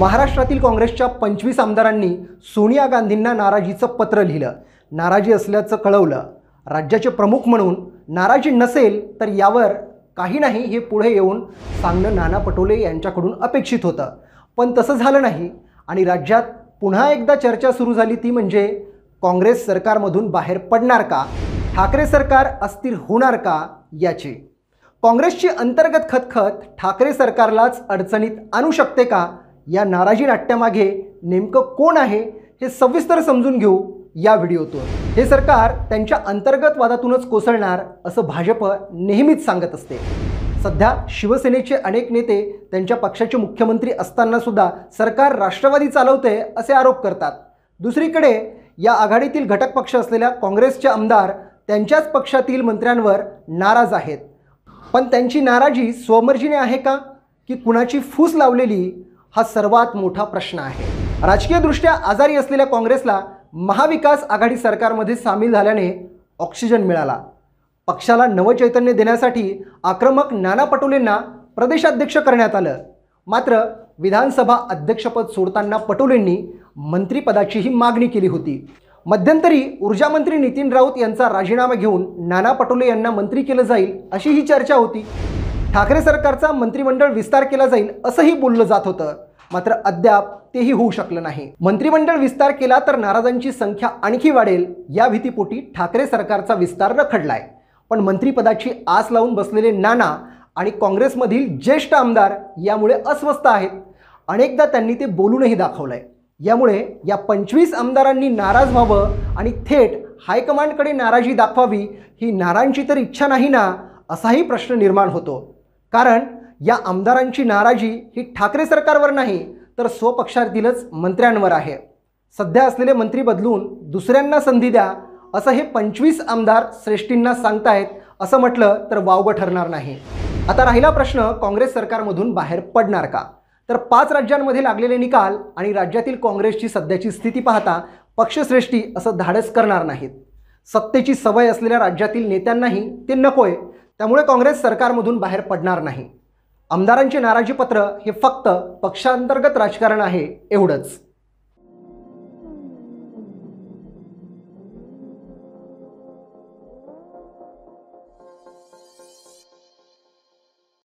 महाराष्ट्रातील काँग्रेसच्या पंचवीस आमदारांनी सोनिया गांधींना नाराजीचं पत्र लिहिलं नाराजी असल्याचं कळवलं राज्याचे प्रमुख म्हणून नाराजी नसेल तर यावर काही नाही हे पुढे येऊन सांगणं नाना पटोले यांच्याकडून अपेक्षित होतं पण तसं झालं नाही आणि राज्यात पुन्हा एकदा चर्चा सुरू झाली ती म्हणजे काँग्रेस सरकारमधून बाहेर पडणार का ठाकरे सरकार अस्थिर होणार का याची काँग्रेसची अंतर्गत खतखत ठाकरे सरकारलाच अडचणीत आणू शकते का या नाराजी नाट्यामागे नेमकं कोण आहे हे सविस्तर समजून घेऊ या व्हिडिओतून हे सरकार त्यांच्या अंतर्गत वादातूनच कोसळणार असं भाजप नेहमीच सांगत असते सध्या शिवसेनेचे अनेक नेते त्यांच्या पक्षाचे मुख्यमंत्री असताना सुद्धा सरकार राष्ट्रवादी चालवते असे आरोप करतात दुसरीकडे या आघाडीतील घटक पक्ष असलेल्या काँग्रेसचे आमदार त्यांच्याच पक्षातील मंत्र्यांवर नाराज आहेत पण त्यांची नाराजी स्वमर्जीने आहे का की कुणाची फूस लावलेली हा सर्वात मोठा प्रश्न आहे राजकीयदृष्ट्या आजारी असलेल्या काँग्रेसला महाविकास आघाडी सरकारमध्ये सामील झाल्याने ऑक्सिजन मिळाला पक्षाला चैतन्य देण्यासाठी आक्रमक नाना पटोलेंना प्रदेशाध्यक्ष करण्यात आलं मात्र विधानसभा अध्यक्षपद सोडताना पटोलेंनी मंत्रिपदाचीही मागणी केली होती मध्यंतरी ऊर्जामंत्री नितीन राऊत यांचा राजीनामा घेऊन नाना पटोले यांना मंत्री केलं जाईल अशी ही चर्चा होती ठाकरे सरकारचा मंत्रिमंडळ विस्तार केला जाईल असंही बोललं जात होतं मात्र अद्याप तेही होऊ शकलं नाही मंत्रिमंडळ विस्तार केला तर नाराजांची संख्या आणखी वाढेल या भीतीपोटी ठाकरे सरकारचा विस्तार रखडलाय पण मंत्रिपदाची आस लावून बसलेले नाना आणि काँग्रेसमधील ज्येष्ठ आमदार यामुळे अस्वस्थ आहेत अनेकदा त्यांनी ते बोलूनही दाखवलंय यामुळे या पंचवीस आमदारांनी नाराज व्हावं आणि थेट हायकमांडकडे नाराजी दाखवावी ही नारांची तर इच्छा नाही ना असाही प्रश्न निर्माण होतो कारण या आमदारांची नाराजी ही ठाकरे सरकारवर नाही तर स्वपक्षातीलच मंत्र्यांवर आहे सध्या असलेले मंत्री बदलून दुसऱ्यांना संधी द्या असं हे पंचवीस आमदार श्रेष्ठींना सांगतायत असं म्हटलं तर वावगं ठरणार नाही आता राहिला प्रश्न काँग्रेस सरकारमधून बाहेर पडणार का तर पाच राज्यांमध्ये लागलेले निकाल आणि राज्यातील काँग्रेसची सध्याची स्थिती पाहता पक्षश्रेष्ठी असं धाडस करणार नाहीत सत्तेची सवय असलेल्या राज्यातील नेत्यांनाही ते नकोय त्यामुळे काँग्रेस सरकारमधून बाहेर पडणार नाही आमदारांची नाराजीपत्र हे फक्त पक्षांतर्गत राजकारण आहे एवढंच